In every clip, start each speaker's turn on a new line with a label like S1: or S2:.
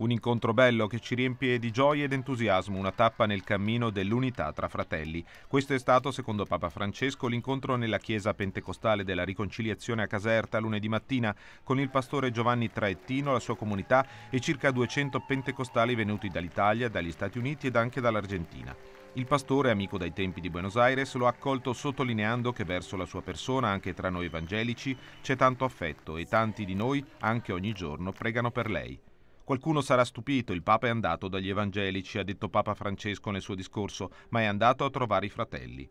S1: Un incontro bello che ci riempie di gioia ed entusiasmo, una tappa nel cammino dell'unità tra fratelli. Questo è stato, secondo Papa Francesco, l'incontro nella chiesa pentecostale della riconciliazione a Caserta lunedì mattina con il pastore Giovanni Traettino, la sua comunità e circa 200 pentecostali venuti dall'Italia, dagli Stati Uniti ed anche dall'Argentina. Il pastore, amico dai tempi di Buenos Aires, lo ha accolto sottolineando che verso la sua persona, anche tra noi evangelici, c'è tanto affetto e tanti di noi, anche ogni giorno, pregano per lei. Qualcuno sarà stupito, il Papa è andato dagli evangelici, ha detto Papa Francesco nel suo discorso, ma è andato a trovare i fratelli.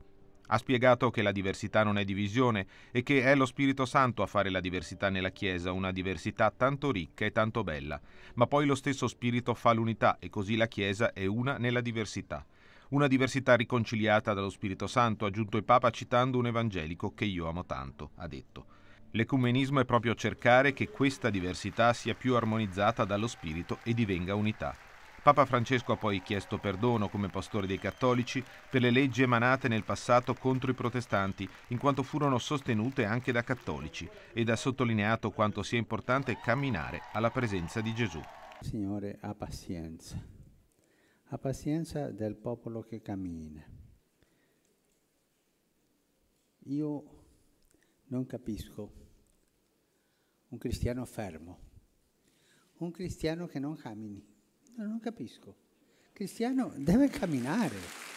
S1: Ha spiegato che la diversità non è divisione e che è lo Spirito Santo a fare la diversità nella Chiesa, una diversità tanto ricca e tanto bella. Ma poi lo stesso Spirito fa l'unità e così la Chiesa è una nella diversità. Una diversità riconciliata dallo Spirito Santo, ha aggiunto il Papa citando un evangelico che io amo tanto, ha detto. L'ecumenismo è proprio cercare che questa diversità sia più armonizzata dallo spirito e divenga unità. Papa Francesco ha poi chiesto perdono come pastore dei cattolici per le leggi emanate nel passato contro i protestanti, in quanto furono sostenute anche da cattolici, ed ha sottolineato quanto sia importante camminare alla presenza di Gesù. Signore, ha pazienza,
S2: ha pazienza del popolo che cammina. Io non capisco. Un cristiano fermo. Un cristiano che non cammini. non capisco. Il cristiano deve camminare.